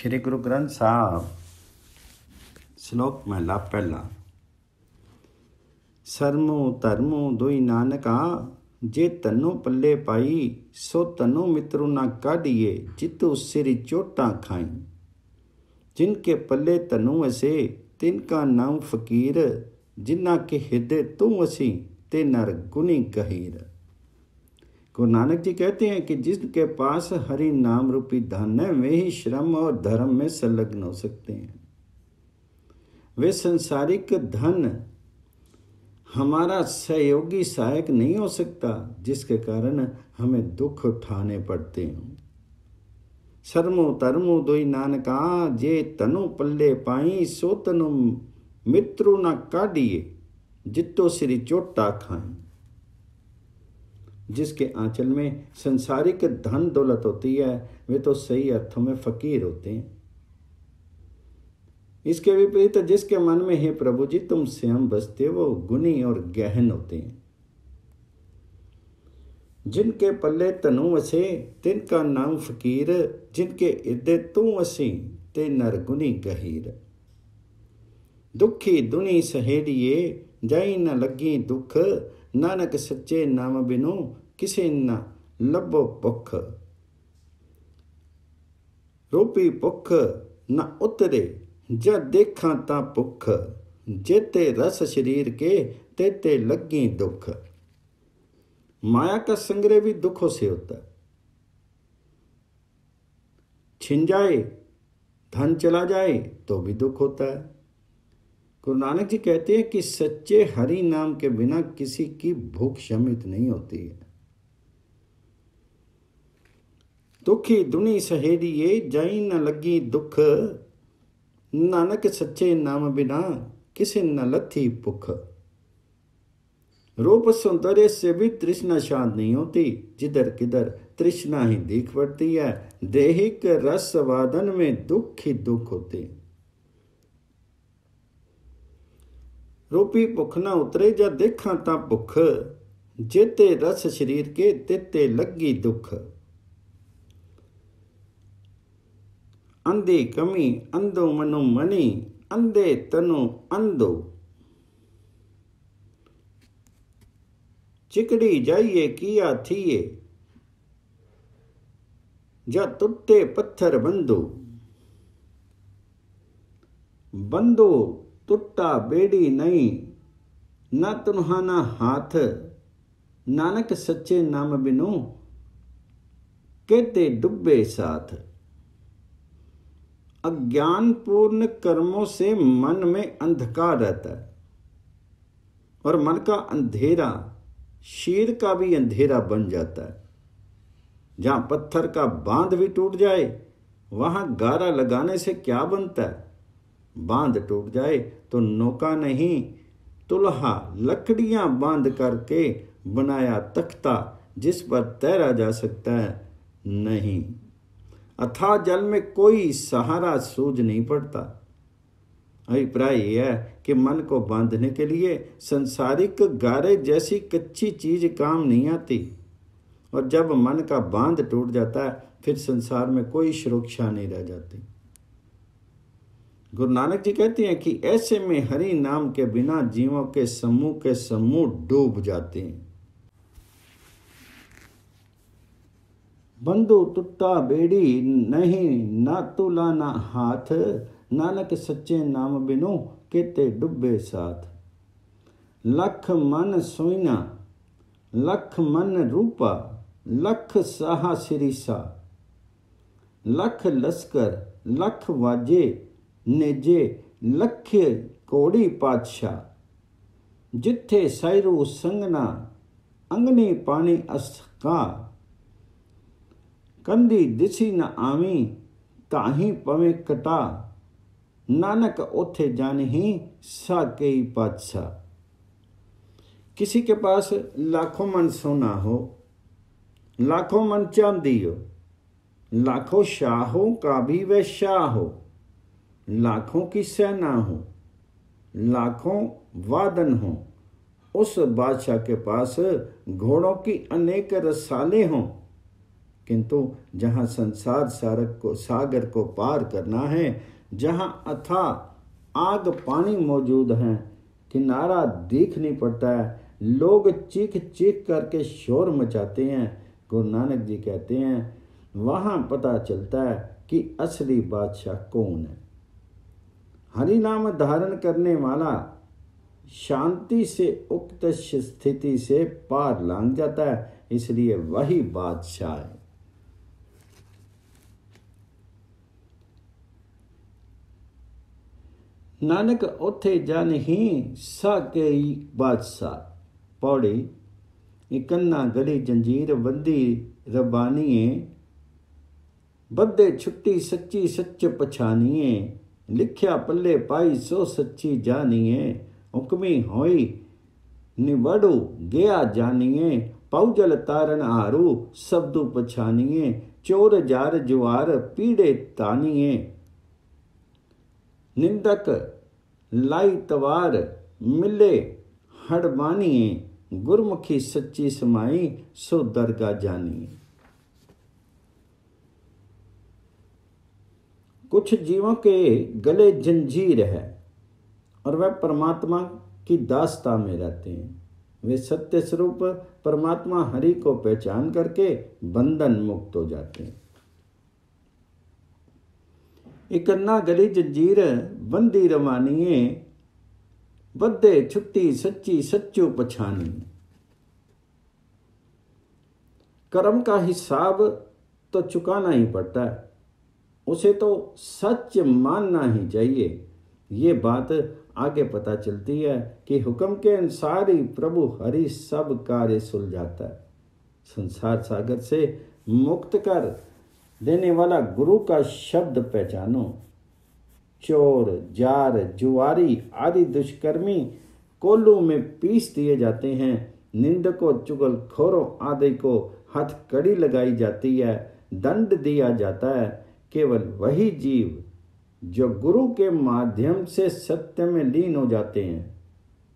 ਸ੍ਰੀ ਗੁਰੂ ਗ੍ਰੰਥ ਸਾਹਿਬ ਸ਼ਲੋਕ ਮਹਲਾ ਪਹਿਲਾ ਸਰਮੋ ਧਰਮੋ ਦੋਈ ਨਾਨਕਾ ਜੇ ਤਨੋ ਪੱਲੇ ਪਾਈ ਸੋ ਤਨੋ ਮਿਤਰੂ ਨਾ ਕਾਢੀਏ ਜਿਤੂ ਸਿਰ ਚੋਟਾਂ ਖਾਈ ਜਿਨ ਕੇ ਪੱਲੇ ਤਨੂ ਅਸੇ ਤਿਨ ਕਾ ਨਾਮ ਫਕੀਰ ਜਿਨਾਂ ਕੇ ਹਿਰਦੇ ਤੂੰ ਅਸੀ ਤੇ ਨਰ ਗੁਨੀ ਕਹੀਰ गुरु नानक जी कहते हैं कि जिसके पास हरि नाम रूपी धन है वे ही श्रम और धर्म में संलग्न हो सकते हैं वे संसारिक धन हमारा सहयोगी सहायक नहीं हो सकता जिसके कारण हमें दुख उठाने पड़ते हैं शर्मो तरमो दुई नानका जे तनु पल्ले पाई सो तनु मित्रु न काढ़िए जितो श्री चोटा खाएं जिसके आंचल में संसारिक धन दौलत होती है वे तो सही अर्थों में फकीर होते हैं इसके विपरीत जिसके मन में हे प्रभु जी तुम स्वयं बसते वो गुणी और गहन होते हैं जिनके पल्ले तनु वसे तिनका नाम फकीर जिनके इदे तू वसी ते नरगुनी गहीर दुखी दुनी सहेड़िए जई न लगी दुख ਨਾਨਕ ਸੱਚੇ ਨਾਮ ਬਿਨੋ ਕਿਸੇ ਨਾ ਲੱਭੋ ਭੁੱਖ ਰੂਪੀ ਭੁੱਖ ਨਾ ਉਤਰੇ ਜੇ ਦੇਖਾਂ ਤਾਂ ਭੁੱਖ ਜੇਤੇ ਰਸ ਸ਼ਰੀਰ ਕੇ ਤੇਤੇ ਲੱਗੀ ਦੁੱਖ ਮਾਇਆ ਕਾ ਸੰਗਰੇ ਵੀ दुखों ਸੇ ਹੁੰਦਾ ਛਿੰਜਾਏ ਧਨ ਚਲਾ ਜਾਏ ਤੋ ਵੀ ਦੁੱਖ ਹੁੰਦਾ ਹੈ गुरु नानक जी कहते हैं कि सच्चे हरि नाम के बिना किसी की भूख शमित नहीं होती है दुखी दुनी सहेरिए जई न लगी दुख नानक सच्चे नाम बिना किसे न लथी भुख रूप सौंदर्य से भी तृष्णा शांत नहीं होती जिधर किधर तृष्णा ही दिख पड़ती है देहिक रस वादन में दुख ही दुख होते हैं ਰੂਪੀ ਭੁੱਖ ਨਾ ਉਤਰੇ ਜਾਂ ਦੇਖਾਂ ਤਾਂ ਭੁਖ ਜੇਤੇ ਰਸ ਸਰੀਰ ਕੇ ਤਿੱਤੇ ਲੱਗੀ ਦੁੱਖ ਅੰਦੇ ਕਮੀ ਅੰਦੋ ਮਨੋ ਮਨੀ ਅੰਦੇ ਤਨੋ ਅੰਦੋ ਚਿਕੜੀ ਜਾਈਏ ਕੀਆ ਥੀਏ ਜਾਂ ਤੁੱਤੇ ਪੱਥਰ ਬੰਦੋ ਬੰਦੋ टुट्टा बेड़ी नहीं ना तुन्हाना हाथ नानक सच्चे नाम बिनु कहते डुब्बे साथ अज्ञान पूर्ण कर्मों से मन में अंधकार रहता है और मन का अंधेरा शीर का भी अंधेरा बन जाता है जहां पत्थर का बांध भी टूट जाए वहां गारा लगाने से क्या बनता है बांध टूट जाए तो नौका नहीं तुल्हा लकड़ियां बांध करके बनाया तख्ता जिस पर तैरा जा सकता है नहीं अथा जल में कोई सहारा सूझ नहीं पड़ता अभिप्राय यह है कि मन को बांधने के लिए संसारिक गारे जैसी कच्ची चीज काम नहीं आती और जब मन का बांध टूट जाता है फिर संसार में कोई सुरक्षा नहीं रह जाती गुरु नानक जी कहते हैं कि ऐसे में हरि नाम के बिना जीवों के समूह के समूह डूब जाते हैं बंधु तुत्ता बेड़ी नहीं ना तुला ना हाथ नानक सच्चे नाम बिनो केते डुबे साथ लख मन सोईना लख मन रूपा लख साहा सिरिसा लख लश्कर लख वाजे ਨੇਜੇ ਲਖੇ ਕੋੜੀ ਪਾਤਸ਼ਾ ਜਿੱਥੇ ਸੈਰੂ ਸੰਗਨਾ ਅੰਗਨੇ ਪਾਣੀ ਅਸਕਾ ਕੰਦੀ ਦਿਸੀ ਨਾ ਆਵੀ ਤਾਹੀ ਪਵੇਂ ਕਟਾ ਨਾਨਕ ਉਥੇ ਜਾਣਹੀ ਸਾਕੇ ਪਾਤਸ਼ਾ ਕਿਸੇ ਕੇ ਪਾਸ ਲੱਖੋ ਮਨ ਸੋਨਾ ਹੋ ਲੱਖੋ ਮਨ ਚਾਂਦੀ ਹੋ ਲੱਖੋ ਸ਼ਾਹੋਂ ਕਾ ਵੀ ਵੈਸ਼ਾ ਹੋ लाखों की सेना हो लाखों वादन हो उस बादशाह के पास घोड़ों की अनेक रसाले हों किंतु जहाँ संसार सारक को सागर को पार करना है जहाँ अथा आग पानी मौजूद हैं किनारा दिख नहीं पड़ता है लोग चीख चीख करके शोर मचाते हैं गुरु नानक जी कहते हैं वहाँ पता चलता है कि असली बादशाह कौन है हरि नाम धारण करने वाला शांति से उक्त स्थिति से पार लांग जाता है इसलिए वही बादशाह है नानक उथे जन ही स के बादशाह पौड़ी इकन्ना गली जंजीर बंदी रबानिए बदे छुट्टी सच्ची सच पछानिए ਲਿਖਿਆ ਪੱਲੇ ਪਾਈ ਸੋ ਸੱਚੀ ਜਾਣੀਏ ਹੁਕਮੀ ਹੋਈ ਨਿਵੜੋ ਗਿਆ ਜਾਣੀਏ ਪਉਜਲ ਤਾਰਨ ਹਾਰੂ ਸਬਦੂ ਪਛਾਨੀਏ ਚੋਰ ਜਾਰ ਜਵਾਰ ਪੀੜੇ ਤਾਨੀਏ ਨਿੰਦਕ ਲਾਈ ਤਵਾਰ ਮਿਲੇ हड़बानिए गुरमुखी सच्ची समाई सो दरगाह जानिए कुछ जीवों के गले जंजीर है और वह परमात्मा की दासता में रहते हैं वे सत्य स्वरूप परमात्मा हरि को पहचान करके बंधन मुक्त हो जाते हैं इकन्ना गली जंजीर बंदी रवानिए बदे छुट्टी सच्ची सच्चो पछानी कर्म का हिसाब तो चुकाना ही पड़ता है उसे तो सच मानना ही चाहिए ये बात आगे पता चलती है कि हुक्म के अनुसार ही प्रभु हरि सब कार्य सुलझाता है संसार सागर से मुक्त कर देने वाला गुरु का शब्द पहचानो चोर जार जुआरी आदि दुष्कर्मी कोल्लू में पीस दिए जाते हैं निंदकों चुगलखोरों आदि को हथकड़ी लगाई जाती है दंड दिया जाता है केवल वही जीव जो गुरु के माध्यम से सत्य में लीन हो जाते हैं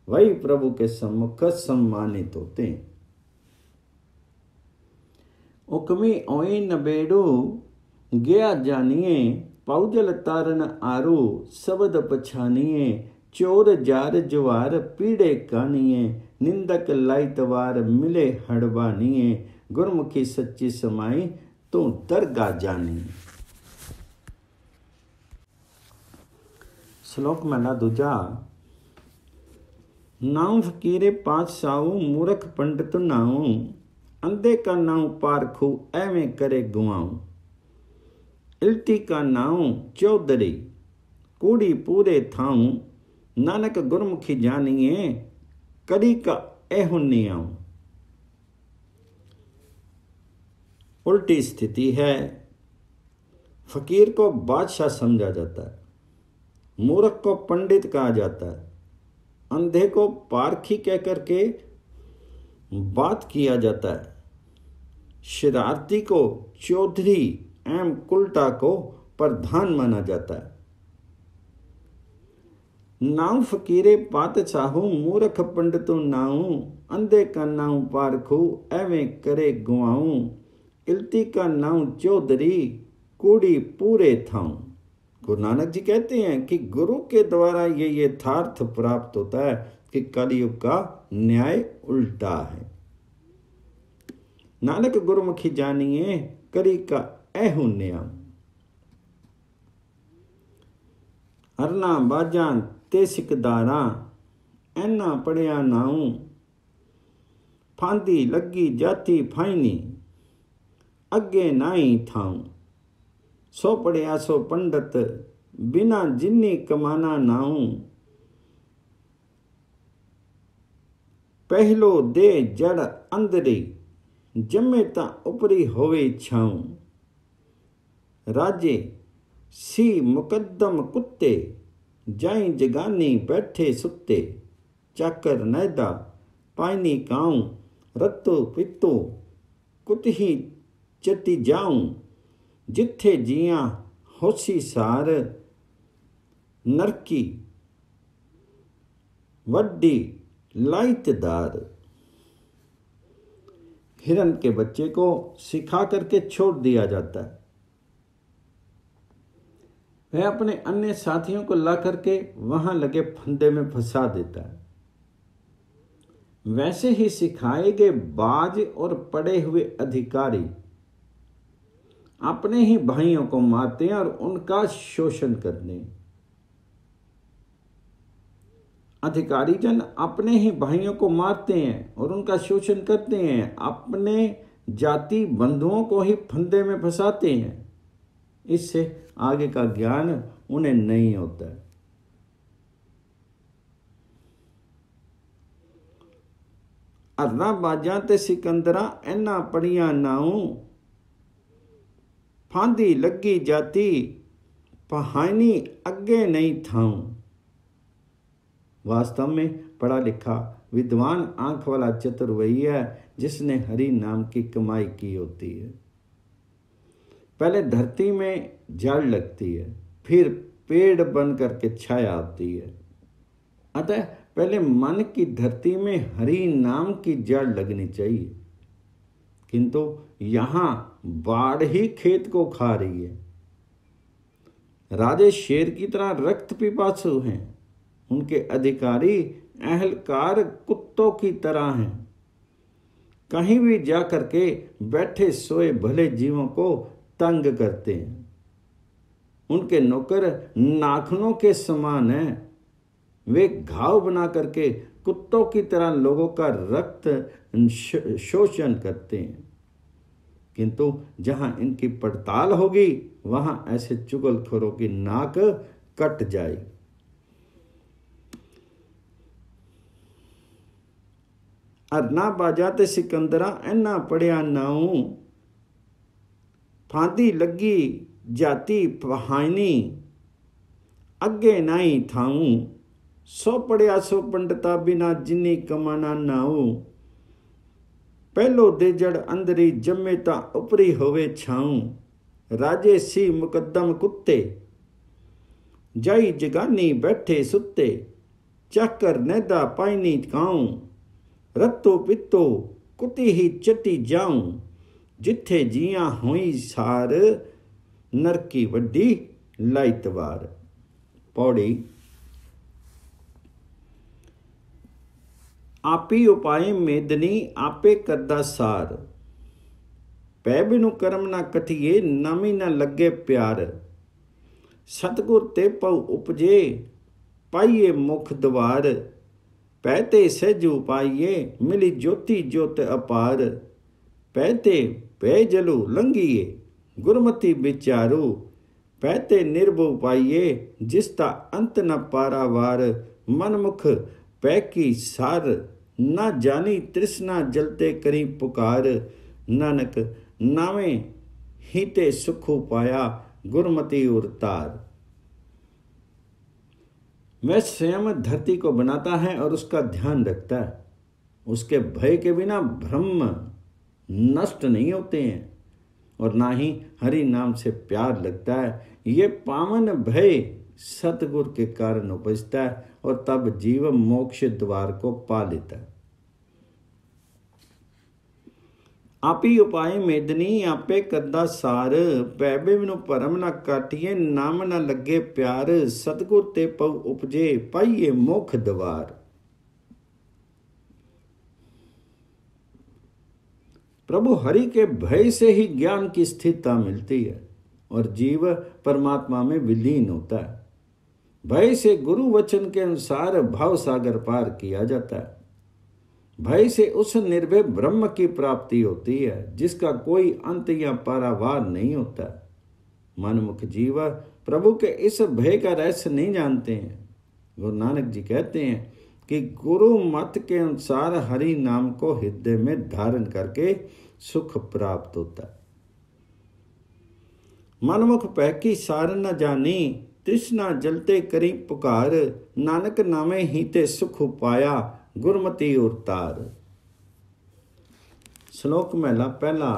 वही प्रभु के सम्मुख सम्मानित होते हैं उकमी ओइन बेडू गया जानिए पौजल तारण आरु सबद पछानिए चोर जार जवार पीड़े कानिए निंदक लाइतवार मिले हड़बानिए गुरमुखी सच्ची समाई तो दरगा जानिए श्लोक ਮਹਲਾ ਦੂਜਾ नाऊ ਫਕੀਰੇ ਪਾਤਸ਼ਾਹੂ ਮੂਰਖ ਪੰਡਤ ਨਾਉ अंधे का नाव पारखू एवें करे गुआऊं इल्टी का नाऊ चौधरी कूड़ी पूरे थाऊं नानक गुरमुखी जानिए करी का एहुनियाऊं उल्टी स्थिति है फकीर को बादशाह समझा जाता है मूर्ख को पंडित कहा जाता है अंधे को पारखी कह करके बात किया जाता है शरारती को चौधरी एम कुल्टा को प्रधान माना जाता है नाउ फकीरे चाहू मूर्ख पंडितो नाऊ अंधे का नाउ पारखू एवें करे गुआऊ इल्ती का नाउ चौधरी कूड़ी पूरे थाऊं गुरु नानक जी कहते हैं कि गुरु के द्वारा ये यथार्थ प्राप्त होता है कि कलयुग का न्याय उल्टा है नानक गुरुमुखी जानिए करी का एहू नियम अरना बाजा ते सिकदारा एना पढ़िया नाऊ फांदी लगी जाती फाइनी अगे नाई थाऊ सो पढ़िया सो पंडित बिना जिन्नी कमाना नाऊ हूं पहलो दे जड़ अंदरी जमे ता उपरी होवे छाऊं राजे सी मुकदम कुत्ते जाई जगानी बैठे सुत्ते चाकर नैदा पानी काऊ रत्तो पित्तो कुत ही चति जाऊं जिथे जिया होशी सार नरकी ਵੱਡੀ लाइतदार हिरन के बच्चे को सिखा करके छोड़ दिया जाता है वह अपने अन्य साथियों को ला करके वहां लगे फंदे में फंसा देता है वैसे ही सिखाए गए बाज और पड़े हुए अधिकारी अपने ही भाइयों को मारते हैं और उनका शोषण करते अधिकारी जन अपने ही भाइयों को मारते हैं और उनका शोषण करते हैं अपने जाति बंधुओं को ही फंदे में फंसाते हैं इससे आगे का ज्ञान उन्हें नहीं होता है बाजा ਬਾਜਾਂ ਤੇ ਸਿਕੰਦਰਾ ਇਹਨਾਂ फांदी लगी जाती पहानी अग्गे नहीं था वास्तव में पढ़ा लिखा विद्वान आंख वाला चतुर वही है जिसने हरि नाम की कमाई की होती है पहले धरती में जड़ लगती है फिर पेड़ बन करके छाया आती है अतः पहले मन की धरती में हरि नाम की जड़ लगनी चाहिए किंतु यहाँ बाढ़ ही खेत को खा रही है राजे शेर की तरह रक्त पिपासु हैं उनके अधिकारी अहलकार कुत्तों की तरह हैं कहीं भी जा करके बैठे सोए भले जीवों को तंग करते हैं उनके नौकर नाखनों के समान हैं वे घाव बना करके कुत्तों की तरह लोगों का रक्त शोषण करते हैं किंतु जहाँ इनकी पड़ताल होगी वहाँ ऐसे चुगलखोरों की नाक कट जाएगी ਅਰਨਾ ਬਾਜਾ ਤੇ ਸਿਕੰਦਰਾ ਇਹਨਾਂ ਪੜਿਆ ਨਾਉ ਫਾਂਦੀ ਲੱਗੀ ਜਾਤੀ ਪਹਾਇਨੀ ਅੱਗੇ ਨਹੀਂ ਥਾਉ ਸੋ ਪੜਿਆ ਸੋ ਪੰਡਤਾ ਬਿਨਾ ਜਿਨੀ ਕਮਾਣਾ ਨਾਉ ਪਹਿਲੋ ਦੇ ਜੜ ਅੰਦਰੀ ਜੰਮੇ ਤਾਂ ਉਪਰੀ ਹੋਵੇ ਛਾਉ ਰਾਜੇ ਸੀ ਮੁਕੱਦਮ ਕੁੱਤੇ ਜਾਈ ਜਗਾਨੀ ਬੈਠੇ ਸੁੱਤੇ ਚੱਕਰ ਨੈਦਾ ਪਾਇਨੀ ਕਾਉ ਰਤੋ ਪਿੱਤੋ ਕੁੱਤੀ ਹੀ ਚੱਟੀ ਜਾਉ ਜਿੱਥੇ ਜੀਆਂ ਹੋਈ ਸਾਰ ਨਰਕੀ ਵੱਡੀ ਲਾਈਤਵਾਰ ਪੌੜੀ ਆਪੀ ਉਪਾਏ ਮੇਦਨੀ ਆਪੇ ਕਰਦਾ ਸਾਰ ਪੈ ਬਿਨੂ ਕਰਮ ਨਾ ਕਥੀਏ ਨਮੀ ਨਾ ਲੱਗੇ ਪਿਆਰ ਸਤਗੁਰ ਤੇ ਪਉ ਉਪਜੇ ਪਾਈਏ ਮੁਖ ਦਵਾਰ ਪੈ ਤੇ ਸਹਿਜ ਉਪਾਈਏ ਮਿਲੀ ਜੋਤੀ ਜੋਤ ਅਪਾਰ ਪੈ ਤੇ ਪੈ ਜਲੂ ਲੰਗੀਏ ਗੁਰਮਤੀ ਵਿਚਾਰੂ ਪੈ ਤੇ ਨਿਰਭਉ ਪਾਈਏ ਜਿਸ ਦਾ ਅੰਤ ਨ ਮਨ ਮਨਮੁਖ ਪੈ ਕੀ ਸਰ ना जानी तृष्णा जलते करी पुकार नानक नावे हीते सुख पाया गुरमती उरतार वह स्वयं धरती को बनाता है और उसका ध्यान रखता है उसके भय के बिना ब्रह्म नष्ट नहीं होते हैं और ना ही हरि नाम से प्यार लगता है ये पावन भय सतगुर के कारण उपजता है और तब जीव मोक्ष द्वार को पा लेता है आपी उपाय मेदनी आपे कदा सार पैबे ਨੂੰ ਭਰਮ ਨਾ ਕਾਟੀਏ ਨਾਮ ना लगे प्यार सतगुर ते ਪਉ उपजे पाइए मुख ਦਵਾਰ प्रभु हरि के भय से ही ज्ञान की स्थिरता मिलती है और जीव परमात्मा में विलीन होता है भय से गुरु वचन के अनुसार भाव सागर पार किया जाता है भय से उस निर्भय ब्रह्म की प्राप्ति होती है जिसका कोई अंत या पारावार नहीं होता मनमुख जीव प्रभु के इस भय का रहस्य नहीं जानते हैं गुरु नानक जी कहते हैं कि गुरु मत के अनुसार हरि नाम को हृदय में धारण करके सुख प्राप्त होता है मनमुख पैकी सार न जानी तृष्णा जलते करी पुकार नानक नामे ही ते सुख पाया ਗੁਰਮਤੀ ਉਰਤਾਰ ਸ਼ਲੋਕ ਮਹਿਲਾ ਪਹਿਲਾ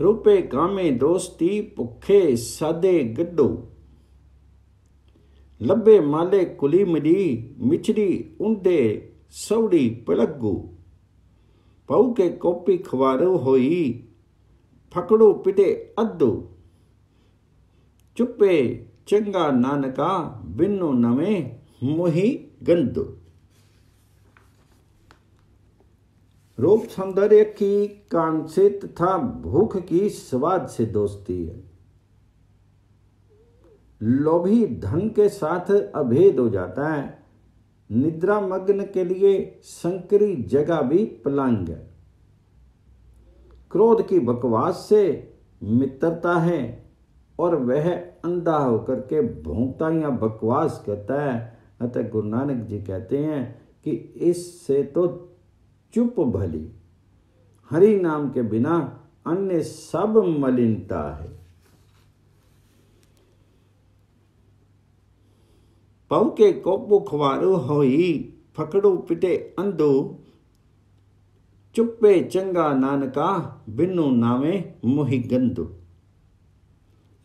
ਰੂਪੇ ਕਾਮੇ ਦੋਸਤੀ ਭੁੱਖੇ ਸਾਦੇ ਗੱਡੋ ਲੱਭੇ ਮਾਲੇ ਕੁਲੀ ਮਦੀ ਮਿਛੜੀ ਉੰਦੇ ਸੌੜੀ ਪਲੱਗੂ ਪਉ ਕੇ ਕੋਪੀ ਖਵਾਰੋ ਹੋਈ ਫਕੜੋ ਪਿਟੇ ਅੱਦੋ ਚੁੱਪੇ ਚੰਗਾ ਨਾਨਕਾ ਬਿਨੋ ਨਵੇਂ मोहि गंतु रूप सौंदर्य की कांक्षे तथा भूख की स्वाद से दोस्ती है लोभी धन के साथ अभेद हो जाता है निद्रा मग्न के लिए संकरी जगह भी पलंग है क्रोध की बकवास से मित्रता है और वह अंधा होकर के भोंगता या बकवास करता है अतः गुरु नानक जी कहते हैं कि इससे तो चुप भली हरि नाम के बिना अन्य सब मलिनता है पवके कोपु खवारो होई फकड़ू पिटे अंधो चुप्पे चंगा नानका बिनु नामे मुहि गंदु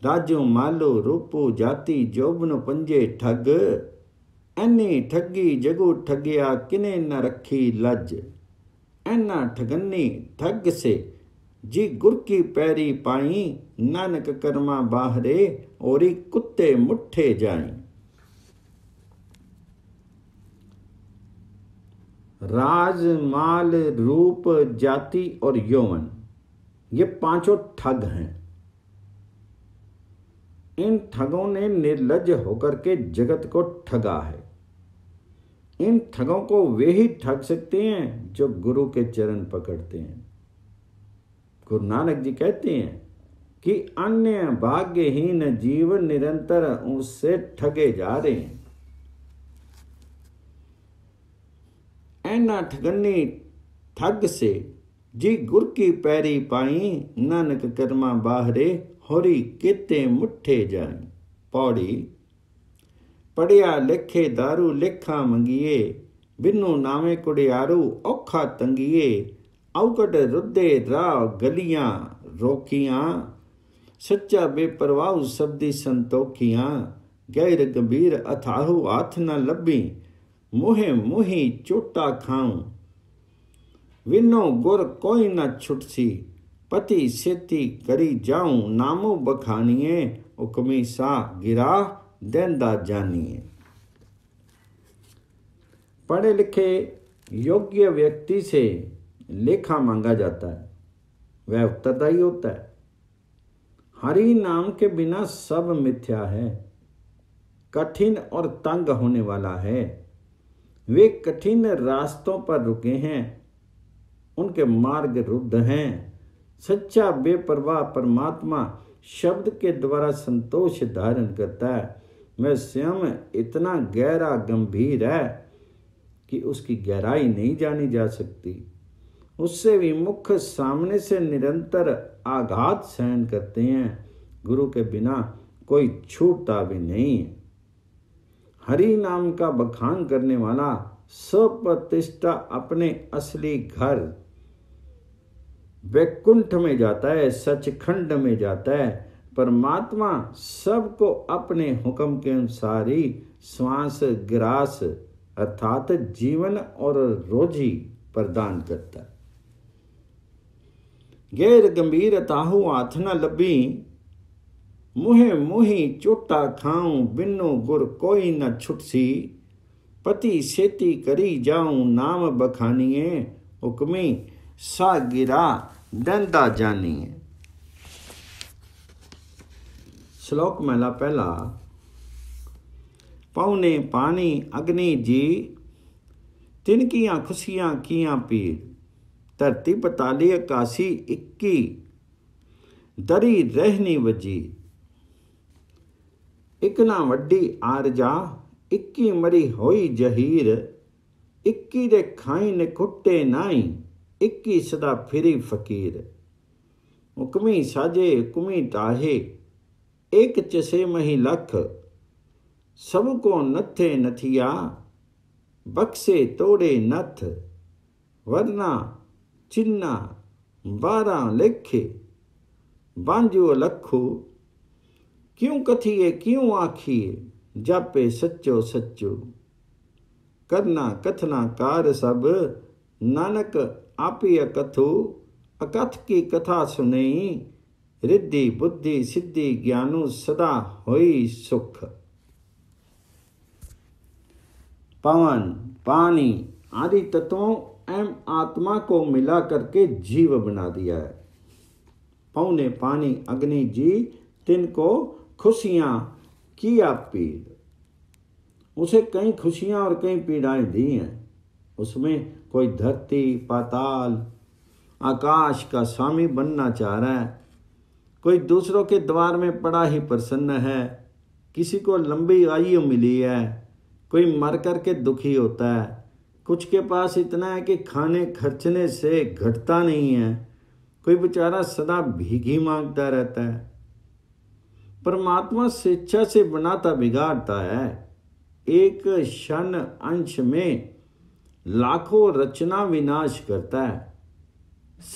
राजो मालो रूपो जाति जोबनो पंजे ठग एनी ਠੱਗੀ जगू ठगिया किने न रखी ਲੱਜ ਐਨਾ ਠਗੰਨੀ ठग से जी गुरकी पैरी पाई नानक कर्मा बाहरे ओरी कुत्ते मुठे जाई राज माल रूप जाति और यौवन ये पांचों ठग हैं इन ठगों ने निर्लज होकर के जगत को ठगा है इन ठगों को वे ही ठग सकते हैं जो गुरु के चरण पकड़ते हैं गुरु नानक जी कहते हैं कि अन्य भाग्यहीन जीवन निरंतर उससे ठगे जा रहे हैं ऐना ठगनी ठग से जी गुर की पैरी पाई नानक कर्मा बाहरे होरी किते मुठे जाए पौड़ी ਪੜਿਆ ਲਿਖੇ दारू ਲਿਖਾ ਮੰਗੀਏ ਬਿੰਨੂ ਨਾਵੇਂ ਕੁੜਿਆਰੂ ਔਖਾ ਤੰਗੀਏ ਔਕਟ ਰੁੱਦੇ ਰਾਹ ਗਲੀਆਂ ਰੋਕੀਆਂ ਸੱਚਾ ਬੇਪਰਵਾਹ ਸਬਦੀ ਸੰਤੋਖੀਆਂ ਗੈਰ ਗੰਭੀਰ ਅਥਾਹੂ ਹੱਥ ਨਾ ਲੱਭੀ ਮੋਹੇ ਮੋਹੀ ਚੋਟਾ ਖਾਉ ਵਿਨੋ ਗੁਰ ਕੋਈ ਨਾ ਛੁਟਸੀ ਪਤੀ ਸੇਤੀ ਕਰੀ ਜਾਉ ਨਾਮੋ ਬਖਾਨੀਏ ਹੁਕਮੀ ਸਾ ਗਿਰਾ दिन ਦਾ है पढ़े लिखे योग्य व्यक्ति से लेखा मांगा जाता है वह उत्तरदायी होता है हरि नाम के बिना सब मिथ्या है कठिन और तंग होने वाला है वे कठिन रास्तों पर रुके हैं उनके मार्ग रुद्ध हैं सच्चा बेपरवाह परमात्मा शब्द के द्वारा संतोष धारण करता है मैं स्वयं इतना गहरा गंभीर है कि उसकी गहराई नहीं जानी जा सकती उससे भी मुख्य सामने से निरंतर आघात सहन करते हैं गुरु के बिना कोई छूटता भी नहीं है हरि नाम का बखान करने वाला स्वप्रतिष्ठा अपने असली घर वैकुंठ में जाता है सचखंड में जाता है परमात्मा सबको अपने हुक्म के अनुसार ही श्वास ग्रास अर्थात जीवन और रोजी प्रदान करता है गैर गंभीर ताहू हाथ न लबी मुहे मुही चोटा खाऊं बिन्नो गुर कोई न छुटसी पति सेती करी जाऊं नाम बखानिए हुक्मी सा गिरा डंदा जानिए ਸ਼ਲੋਕ ਮਹਿਲਾ ਪਹਿਲਾ ਪਾਉਨੇ ਪਾਣੀ ਅਗਨੀ ਜੀ ਤਿਨ ਕੀਆਂ ਖੁਸ਼ੀਆਂ ਕੀਆਂ ਪੀ ਧਰਤੀ ਪਤਾਲੀ ਆਕਾਸੀ 21 ਦਰੀ ਰਹਿਣੀ ਵਜੀ ਇਕ ਨਾ ਵੱਡੀ ਆਰਜਾ 21 ਮਰੀ ਹੋਈ ਜਹੀਰ 21 ਦੇ ਖਾਈ ਨੇ ਖੁੱਟੇ ਨਹੀਂ 21 ਸਦਾ ਫਿਰੀ ਫਕੀਰ ਹੁਕਮੀ ਸਾਜੇ ਹੁਕਮੀ ਤਾਹੇ एक चसे मही लख सबको नथे नथिया बक्से तोड़े नथ वरना चिन्ना बारा लेखे बांझो लखो क्यों कथिए क्यों आखिए जापे सच्चो सच्चो करना कथना कार सब नानक आपिय कथो अकथ की कथा सुनई रिद्धि बुद्धि सिद्धि ज्ञानु सदा होई सुख पवन पानी आदि तत्वों एवं आत्मा को मिला करके जीव बना दिया है पौने पानी अग्नि जी तिनको खुशियां किया पीड़ उसे कई खुशियां और कई पीड़ाएं दी हैं उसमें कोई धरती पाताल आकाश का स्वामी बनना चाह रहा है कोई दूसरों के द्वार में बड़ा ही प्रसन्न है किसी को लंबी आयु मिली है कोई मर कर के दुखी होता है कुछ के पास इतना है कि खाने खर्चने से घटता नहीं है कोई बेचारा सदा भीगी मांगता रहता है परमात्मा स्वेच्छा से बनाता बिगाड़ता है एक क्षण अंश में लाखों रचना विनाश करता है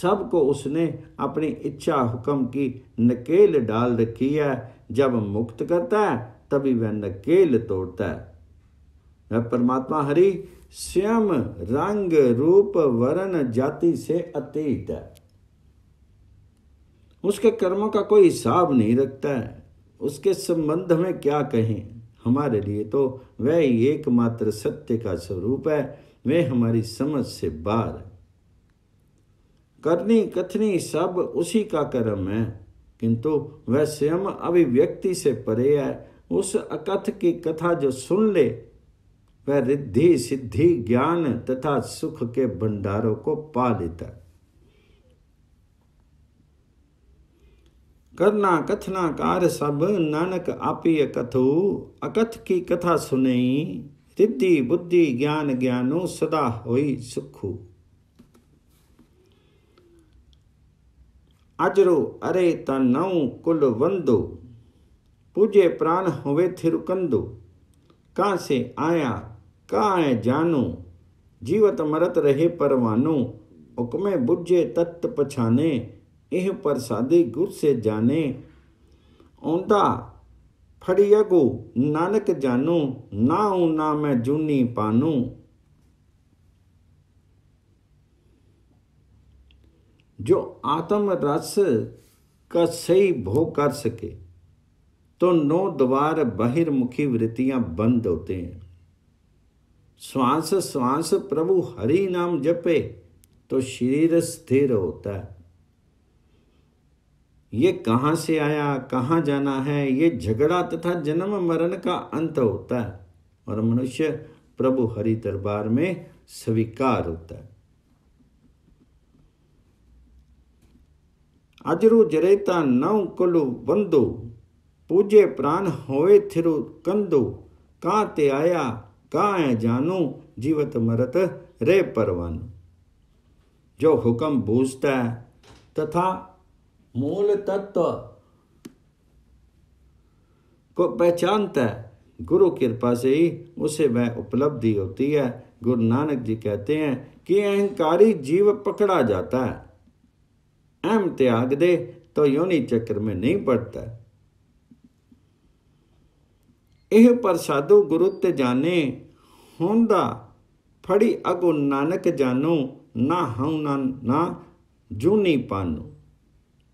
सबको उसने अपनी इच्छा हुक्म की नकेल डाल रखी है जब मुक्त करता है तभी वह नकेल तोड़ता है वह परमात्मा हरि स्वयं रंग रूप वर्ण जाति से अतीत है उसके कर्मों का कोई हिसाब नहीं रखता है उसके संबंध में क्या कहें हमारे लिए तो वह एकमात्र सत्य का स्वरूप है वह हमारी समझ से बाहर है करनी कथनी सब उसी का कर्म है किंतु वह स्वयं अभिव्यक्ति से परे है उस अकथ की कथा जो सुन ले वह रिद्धि सिद्धि ज्ञान तथा सुख के भंडारों को पा लेता करना कथना कार सब नानक आपी कथु अकथ की कथा सुनई रिद्धि बुद्धि ज्ञान ज्ञानो सदा होई सुखु अजरो अरे नौ कुल वंदो पूजे प्राण होवे थिरुकंदो कहाँ से आया कहाँ है जानो जीवत मरत रहे परवानो हुक्मे बुझे तत्त पछाने इह ਪ੍ਰਸਾਦੀ ਗੁਰ ਸੇ ਜਾਣੇ ਆਉਂਦਾ नानक ਨਾਨਕ ना ऊ ना मैं जूनी ਪਾਨੂ जो आत्म रस का सही भोग कर सके तो नौ द्वार बहिर्मुखी वृत्तियां बंद होते हैं श्वास श्वास प्रभु हरि नाम जपे तो शरीर स्थिर होता है ये कहाँ से आया कहाँ जाना है ये झगड़ा तथा जन्म मरण का अंत होता है और मनुष्य प्रभु हरि दरबार में स्वीकार होता है अजरू जरेता नव कुलु बंदो पूजे प्राण होए थिरु कंदो का ते आया का है जानू जीवत मरत रे परवन जो हुक्म बूझता है तथा मूल तत्व को पहचानता है गुरु कृपा से ही उसे वह उपलब्धि होती है गुरु नानक जी कहते हैं कि अहंकारी जीव पकड़ा जाता है अहम ਤਿਆਗ ਦੇ ਤੋ ਯੋਨੀ ਚੱਕਰ ਮੇ ਨਹੀਂ पड़ता ਇਹ ਪ੍ਰਸਾਦੋ ਗੁਰੂ ਤੇ ਜਾਣੇ ਹੁੰਦਾ ਫੜੀ ਅਗੋ ਨਾਨਕ ਜਾਨੋ ਨਾ ਹਉ ਨਾ ਨਾ ਜੂਨੀ ਪਾਨੋ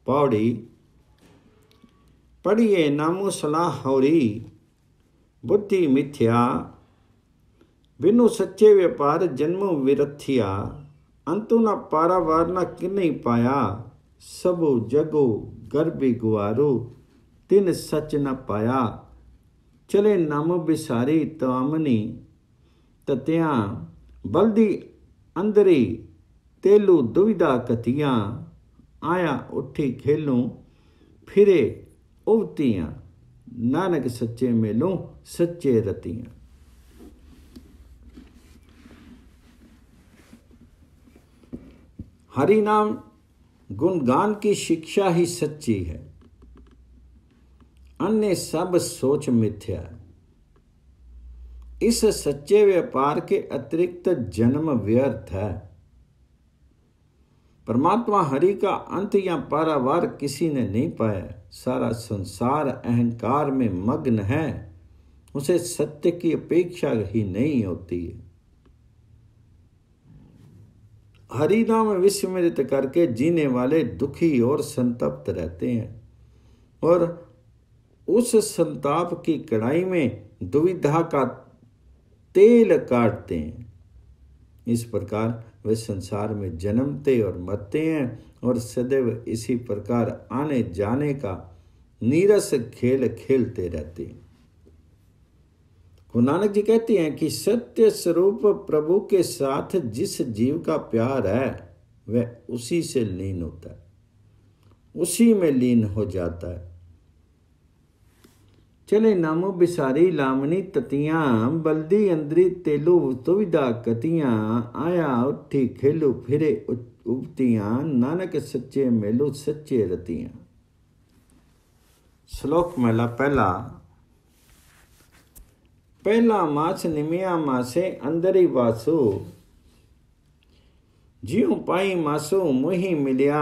ਪੌੜੀ ਪੜੀਏ ਨਾਮੋ ਸਲਾਹ ਹੋਰੀ ਬੁੱਧੀ ਮਿਥਿਆ ਬਿਨੋ ਸੱਚੇ ਵਪਾਰ ਜਨਮ ਵਿਰਥਿਆ ਅੰਤੁ ਨਾ ਵਾਰ ਨਾ ਕਿਨੇ ਪਾਇਆ ਸਭੋ ਜਗੋ ਗਰਬੀ ਗਵਾਰੋ ਤਿਨ ਸਚ ਨ ਪਾਇਆ ਚਲੇ ਨਮ ਬਿਸਾਰੇ ਤਾਮਨੀ ਤਤਿਆਂ ਬਲਦੀ ਅੰਦਰੇ ਤੇਲੂ ਦੁਵਿਦਾ ਕਤੀਆਂ ਆਇਆ ਉੱਠੀ ਖੇਲੋਂ ਫਿਰੇ ਉਵਤੀਆਂ ਨਾਨਕ ਸੱਚੇ ਮੇਲੋਂ ਸੱਚੇ ਰਤੀਆਂ ਹਰੀ ਨਾਮ गुणगान की शिक्षा ही सच्ची है अन्य सब सोच मिथ्या है इस सच्चे व्यापार के अतिरिक्त जन्म व्यर्थ है परमात्मा हरि का अंत या पारावार किसी ने नहीं पाया सारा संसार अहंकार में मग्न है उसे सत्य की अपेक्षा ही नहीं होती है हरिनाम विस्मृत करके जीने वाले दुखी और संतप्त रहते हैं और उस संताप की कड़ाई में दुविधा का तेल काटते हैं इस प्रकार वे संसार में जन्मते और मरते हैं और सदैव इसी प्रकार आने जाने का नीरस खेल खेलते रहते हैं गुरु नानक जी कहते हैं कि सत्य स्वरूप प्रभु के साथ जिस जीव का प्यार है वह उसी से लीन होता है उसी में लीन हो जाता है चले नामो बिसारी लामनी ततियां बल्दी अंदरी तेलु तुविदा कतियां आया उठी खेलू फिरे उबतियां नानक सच्चे मेलू सच्चे रतियां श्लोक मेला पहला पहला मास निमिया मासे अंदरी ही वासु जीव पाई मासु मुही मिलिया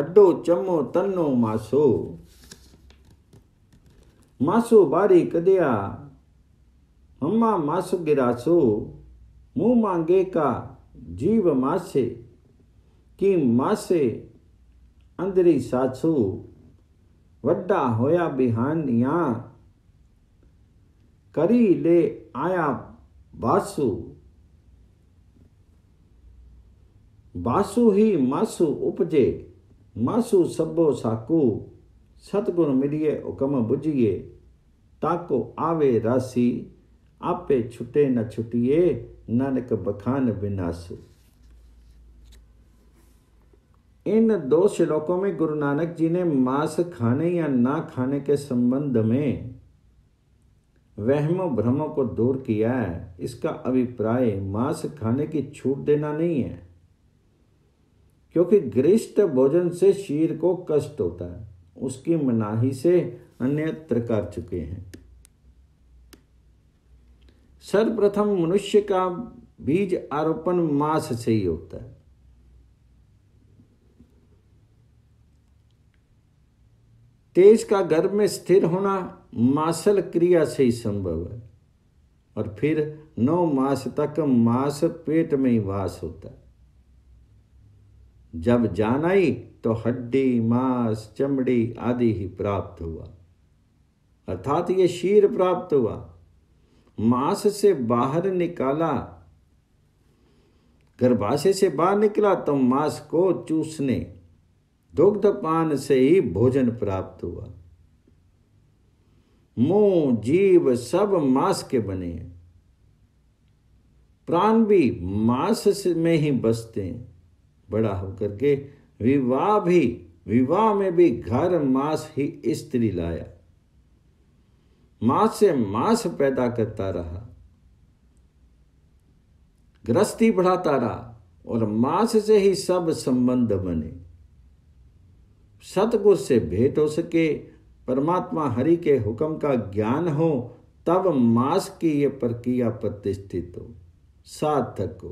अड्डो चमो तन्नो मासु मासु बारी कदिया हम्मा मासु गिरासु मुँह मांगे का जीव मासे की मासे अंदरी साछू वड्डा होया बिहान या करी ले आया बासु बासु ही मासु उपजे मासु सबो साकू सतगुण मिलिए उकम बुझिए ताको आवे राशि आपे छुटे न छुटिए नानक बखान बिनासु इन दो श्लोकों में गुरु नानक जी ने मांस खाने या ना खाने के संबंध में वहम भ्रम को दूर किया है इसका अभिप्राय मांस खाने की छूट देना नहीं है क्योंकि ग्रिष्ट भोजन से शीर को कष्ट होता है उसकी मनाही से अन्यत्र कर चुके हैं सर्वप्रथम मनुष्य का बीज आरोपण मांस से ही होता है तेज का गर्भ में स्थिर होना मासल क्रिया से ही संभव है और फिर नौ मास तक मांस पेट में ही वास होता है जब जान आई तो हड्डी मांस चमड़ी आदि ही प्राप्त हुआ अर्थात ये शीर प्राप्त हुआ मांस से बाहर निकाला गर्भाशय से बाहर निकला तो मांस को चूसने दुग्ध पान से ही भोजन प्राप्त हुआ मुंह जीव सब मांस के बने हैं प्राण भी मांस में ही बसते हैं बड़ा होकर के विवाह भी विवाह में भी घर मांस ही स्त्री लाया मांस से मांस पैदा करता रहा ग्रस्ती बढ़ाता रहा और मांस से ही सब संबंध बने सतगुर से भेंट हो सके परमात्मा हरि के हुक्म का ज्ञान हो तब मास की ये प्रक्रिया प्रतिष्ठित हो सार्थक हो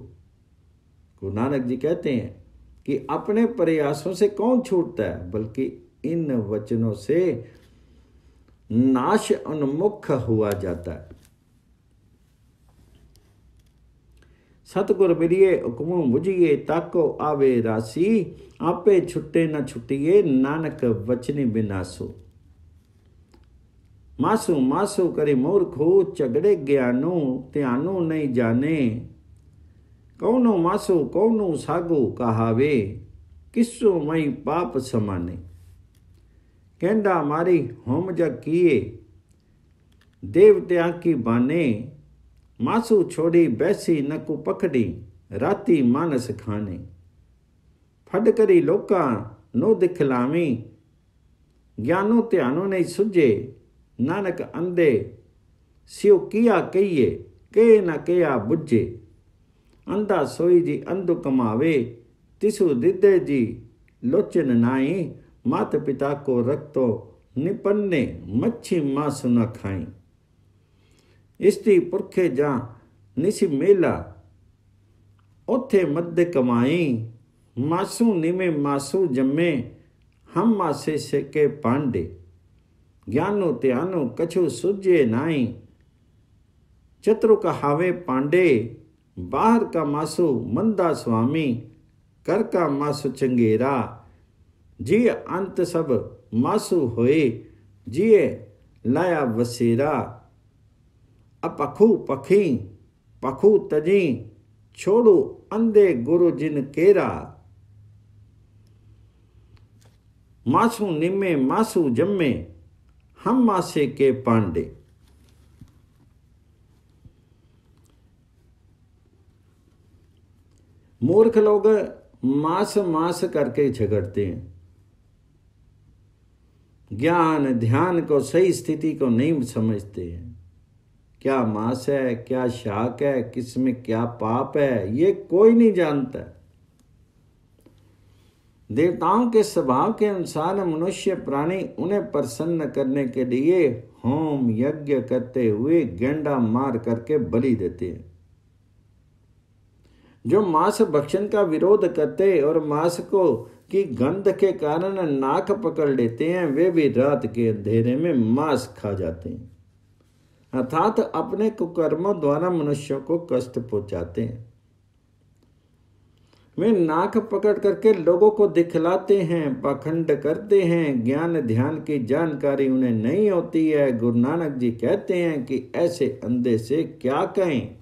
गुरु नानक जी कहते हैं कि अपने प्रयासों से कौन छूटता है बल्कि इन वचनों से नाश उन्मुख हुआ जाता है सतगुर मिलिए हुक्मो बुझिए ताको आवे राशि आपे छुट्टे न छुट्टिए नानक वचने बिनासो मासू मासू करे मूर्ख हो झगड़े ज्ञानो ध्यानो नहीं जाने कौनो मासो कौनो सागो कहावे किसो मई पाप समाने कहंदा मारी होम जग किए देवत्या की बाने मासू छोड़ी बैसी नकु पकड़ी राती मानस खाने फड करी लोका नो दिखलावी ज्ञानो ध्यानो नहीं सुझे नानक ਅੰਦੇ ਸਿਉ ਕੀਆ ਕਹੀਏ के न ਕਿਆ बुझे अंधा सोई जी ਅੰਧੁ कमावे तिसु दिदे जी लोचन नाई मात पिता को रक्तो निपन्ने मच्छी मांस न खाई इसी पुरखे जा निसी मेला उथे मध्य कमाई मासू निमे मासू जमे हम मासे से के पांडे ज्ञानो त्यानो कछु सुजे नाई चतुरु कहावे पांडे बाहर का मासु मंदा स्वामी कर का मासु चंगेरा जी अंत सब मासु होए जिये लाया बसेरा अपखु पखी पखु तजी छोड़ो अंधे गुरु जिन केरा मासू निमे मासू जम्मे हम मासे के पांडे मूर्ख लोग मास मास करके झगड़ते हैं ज्ञान ध्यान को सही स्थिति को नहीं समझते हैं क्या मास है क्या शाक है किस में क्या पाप है ये कोई नहीं जानता है देवताओं के स्वभाव के अनुसार मनुष्य प्राणी उन्हें प्रसन्न करने के लिए होम यज्ञ करते हुए गेंडा मार करके बलि देते हैं जो मांस भक्षण का विरोध करते और मांस को की गंध के कारण नाक पकड़ लेते हैं वे भी रात के अंधेरे में मांस खा जाते हैं अर्थात अपने कुकर्मों द्वारा मनुष्यों को कष्ट पहुंचाते हैं वे नाक पकड़ करके लोगों को दिखलाते हैं पखंड करते हैं ज्ञान ध्यान की जानकारी उन्हें नहीं होती है गुरु नानक जी कहते हैं कि ऐसे अंधे से क्या कहें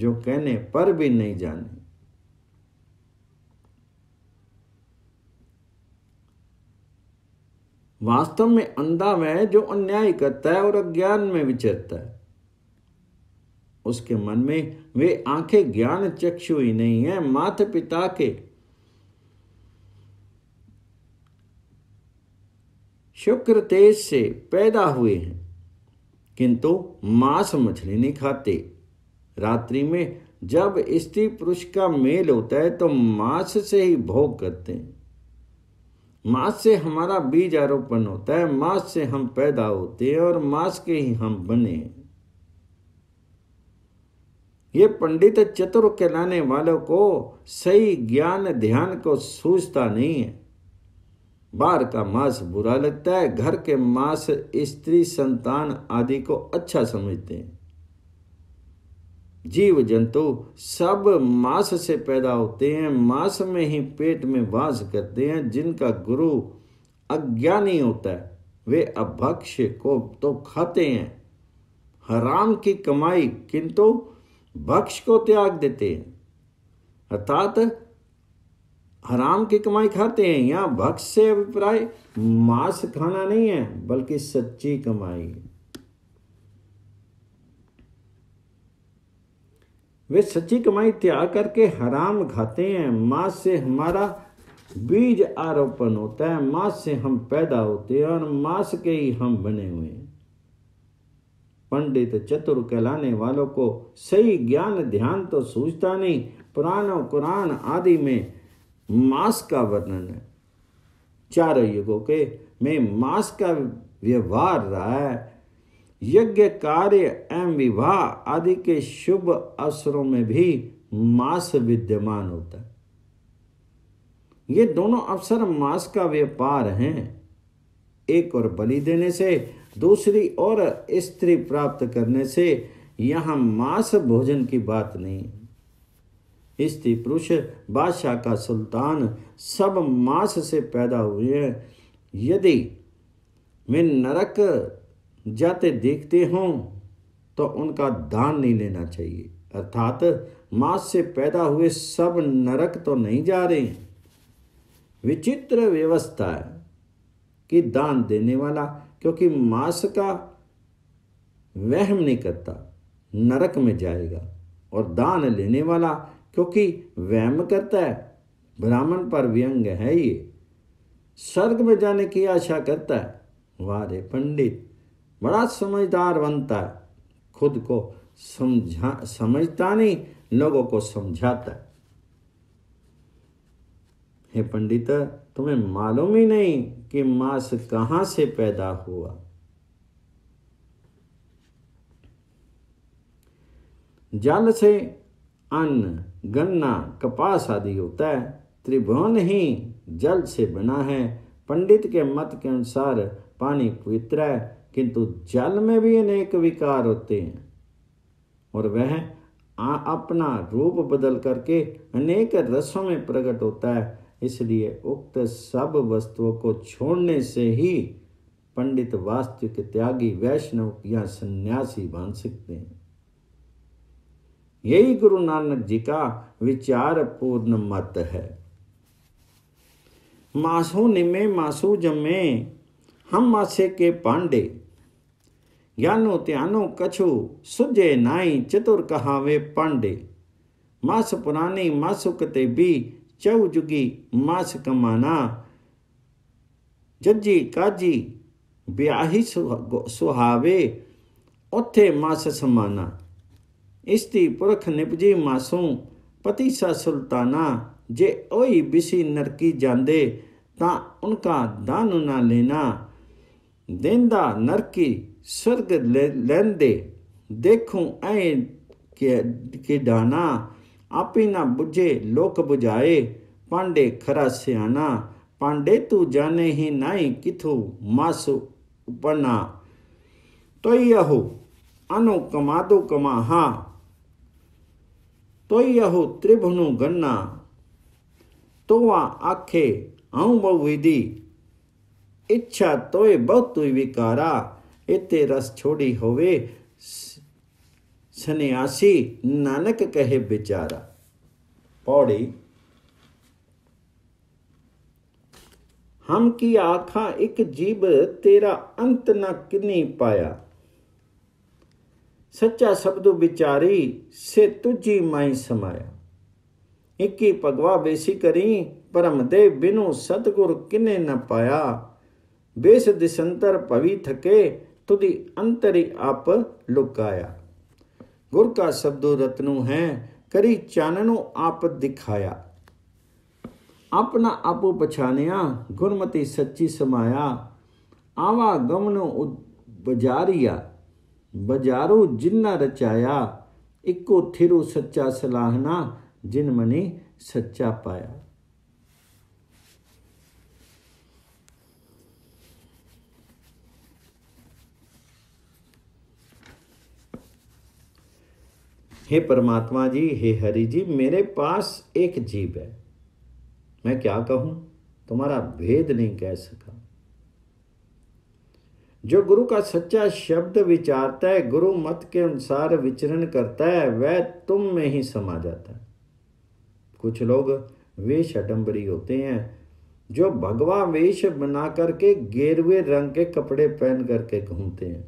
जो कहने पर भी नहीं जाने वास्तव में अंधा वह जो अन्याय करता है और अज्ञान में विचरता है उसके मन में वे आंखें ज्ञान चक्षु ही नहीं है माता पिता के शुक्र तेज से पैदा हुए हैं किंतु मांस मछली नहीं खाते रात्रि में जब स्त्री पुरुष का मेल होता है तो मांस से ही भोग करते हैं मांस से हमारा बीज आरोपण होता है मांस से हम पैदा होते हैं और मांस के ही हम बने हैं ये पंडित चतुर कहलाने वालों को सही ज्ञान ध्यान को सूझता नहीं है बाहर का मांस बुरा लगता है घर के मांस स्त्री संतान आदि को अच्छा समझते हैं जीव जंतु सब मांस से पैदा होते हैं मांस में ही पेट में वास करते हैं जिनका गुरु अज्ञानी होता है वे अभक्ष को तो खाते हैं हराम की कमाई किंतु बख्श को त्याग देते हैं अर्थात हराम की कमाई खाते हैं यहां बख्श से अभिप्राय मांस खाना नहीं है बल्कि सच्ची कमाई वे सच्ची कमाई त्याग करके हराम खाते हैं मांस से हमारा बीज आरोपण होता है मांस से हम पैदा होते हैं और मांस के ही हम बने हुए हैं पंडित चतुर कहलाने वालों को सही ज्ञान ध्यान तो सूझता नहीं पुराण कुरान आदि में मांस का वर्णन है चार युगों के में मांस का व्यवहार रहा है यज्ञ कार्य एवं विवाह आदि के शुभ अवसरों में भी मांस विद्यमान होता है ये दोनों अवसर मांस का व्यापार हैं एक और बलि देने से दूसरी और स्त्री प्राप्त करने से यहां मांस भोजन की बात नहीं स्त्री पुरुष बादशाह का सुल्तान सब मांस से पैदा हुए हैं यदि वे नरक जाते देखते हों तो उनका दान नहीं लेना चाहिए अर्थात मांस से पैदा हुए सब नरक तो नहीं जा रहे विचित्र व्यवस्था है कि दान देने वाला क्योंकि मांस का वहम नहीं करता नरक में जाएगा और दान लेने वाला क्योंकि वहम करता है ब्राह्मण पर व्यंग है ये स्वर्ग में जाने की आशा करता है वारे पंडित बड़ा समझदार बनता है खुद को समझा समझता नहीं लोगों को समझाता है हे पंडित तुम्हें मालूम ही नहीं कि मांस कहां से पैदा हुआ जल से अन्न गन्ना कपास आदि होता है त्रिभुवन ही जल से बना है पंडित के मत के अनुसार पानी पवित्र है किंतु जल में भी अनेक विकार होते हैं और वह अपना रूप बदल करके अनेक रसों में प्रकट होता है इसलिए उक्त सब वस्तुओं को छोड़ने से ही पंडित वास्तविक त्यागी वैष्णव या सन्यासी बन सकते हैं यही गुरु नानक जी का विचार पूर्ण मत है मासू निमे मासू जमे हम मासे के पांडे ज्ञानो त्यानो कछु सुजे नाई चतुर कहावे पांडे मास पुरानी मासुकते भी ਚਉ ਜੁਗੀ ਮਾਸ ਕਮਾਨਾ ਜੱਜੀ ਕਾਜੀ ਵਿਆਹੀ ਸੁਹਾਵੇ ਉਥੇ ਮਾਸ ਸਮਾਨਾ ਇਸ ਦੀ ਪੁਰਖ ਨਿਪਜੀ ਮਾਸੂ ਪਤੀ ਸਾ ਸੁਲਤਾਨਾ ਜੇ ਓਈ ਬਿਸੀ ਨਰਕੀ ਜਾਂਦੇ ਤਾਂ ਉਨਕਾ ਦਾਨੁ ਨਾ ਲੈਣਾ ਦੇਂਦਾ ਨਰਕੀ ਸੁਰਗ ਲੈਂਦੇ ਦੇਖੂ ਐ ਕਿ ਕਿ ਦਾਣਾ ਆਪੇ ਨਾ 부ਝੇ ਲੋਕ 부ਝਾਏ ਪਾਂਡੇ ਖਰਾ ਸਿਆਣਾ ਪਾਂਡੇ ਤੂੰ ਜਾਣੇ ਹੀ ਨਹੀਂ ਕਿਥੋਂ ਮਾਸ ਉਪਨਾ ਤੋਈ ਅਹੋ ਅਨੋ ਕਮਾਦੋ ਕਮਾਹਾ ਤੋਈ ਅਹੋ ਤ੍ਰਿਭਨੂ ਗੰਨਾ ਤੋਆ ਆਖੇ ਹਉ ਵਿਦੀ ਇੱਛਾ ਤੋਏ ਬਹੁਤ ਵਿਕਾਰਾ ਇਤੇ ਰਸ ਛੋੜੀ ਹੋਵੇ ਸੰਿਆਸੀ ਨਾਨਕ ਕਹੇ ਵਿਚਾਰਾ ਪੌੜੀ ਹਮ ਕੀ ਆਖਾਂ ਇੱਕ ਜੀਬ ਤੇਰਾ ਅੰਤ ਨਾ ਕਿਨੀ ਪਾਇਆ ਸੱਚਾ ਸ਼ਬਦ ਵਿਚਾਰੀ ਸੇ ਤੁਜੀ ਮੈਂ ਸਮਾਇਆ ਇੱਕੀ ਭਗਵਾ ਬੇਸੀ ਕਰੀ ਪਰਮ ਦੇ ਬਿਨੂ ਸਤਗੁਰ ਕਿਨੇ ਨ ਪਾਇਆ ਬੇਸ ਦਿਸੰਤਰ ਭਵੀ ਥਕੇ ਤੁਦੀ ਅੰਤਰੀ ਆਪ ਲੁਕਾਇਆ ਗੁਰ ਕਾ ਸ਼ਬਦੋ ਰਤਨੂ ਹੈ ਕਰੀ ਚਾਨਣੋ ਆਪ ਦਿਖਾਇਆ ਆਪਣਾ ਆਪੋ ਪਛਾਨਿਆ ਗੁਰਮਤੀ ਸੱਚੀ ਸਮਾਇਆ ਆਵਾ ਗਮਨੋ ਬਜਾਰੀਆ ਬਜਾਰੋ ਜਿੰਨਾ ਰਚਾਇਆ ਇੱਕੋ ਥਿਰੋ ਸੱਚਾ ਸਲਾਹਨਾ ਜਿਨ ਮਨੇ ਸੱਚਾ ਪਾਇਆ हे परमात्मा जी हे हरि जी मेरे पास एक जीव है मैं क्या कहूं तुम्हारा भेद नहीं कह सका जो गुरु का सच्चा शब्द विचारता है गुरु मत के अनुसार विचरण करता है वह तुम में ही समा जाता है कुछ लोग वेश अडम्बरी होते हैं जो भगवा वेश बना करके गेरवे रंग के कपड़े पहन करके घूमते हैं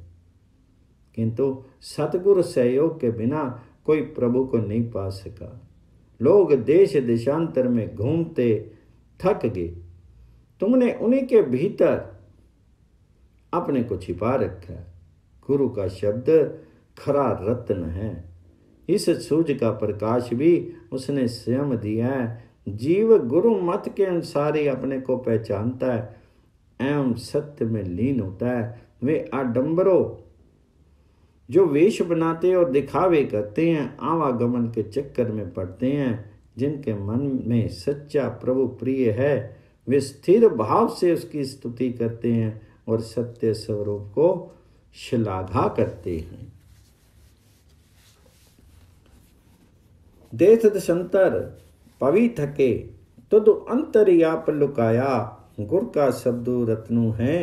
किंतु सतगुरु सहयोग के बिना कोई प्रभु को नहीं पा सका लोग देश देशांतर में घूमते थक गए तुमने उन्हीं के भीतर अपने को छिपा रखा गुरु का शब्द खरा रत्न है इस सूर्य का प्रकाश भी उसने स्वयं दिया है जीव गुरु मत के अनुसार ही अपने को पहचानता है एवं सत्य में लीन होता है वे आडंबरों जो वेश बनाते और दिखावे करते हैं आवागमन के चक्कर में पड़ते हैं जिनके मन में सच्चा प्रभु प्रिय है वे स्थिर भाव से उसकी स्तुति करते हैं और सत्य स्वरूप को श्लाघा करते हैं देश दशंतर पवि थके तुद अंतर याप लुकाया गुर का शब्द रत्नु है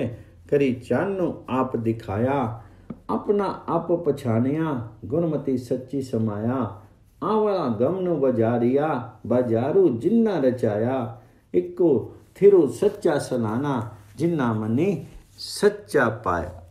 करी चानु आप दिखाया ਆਪਣਾ ਆਪ ਪਛਾਨਿਆ ਗੁਣਮਤੀ ਸੱਚੀ ਸਮਾਇਆ ਆਵਲਾ ਗਮ ਨੂੰ ਬਜਾਰੀਆ ਬਜਾਰੂ ਜਿੰਨਾ ਰਚਾਇਆ ਇੱਕੋ ਥਿਰੂ ਸੱਚਾ ਸੁਨਾਣਾ ਜਿੰਨਾ ਮਨੇ ਸੱਚਾ ਪਾਇਆ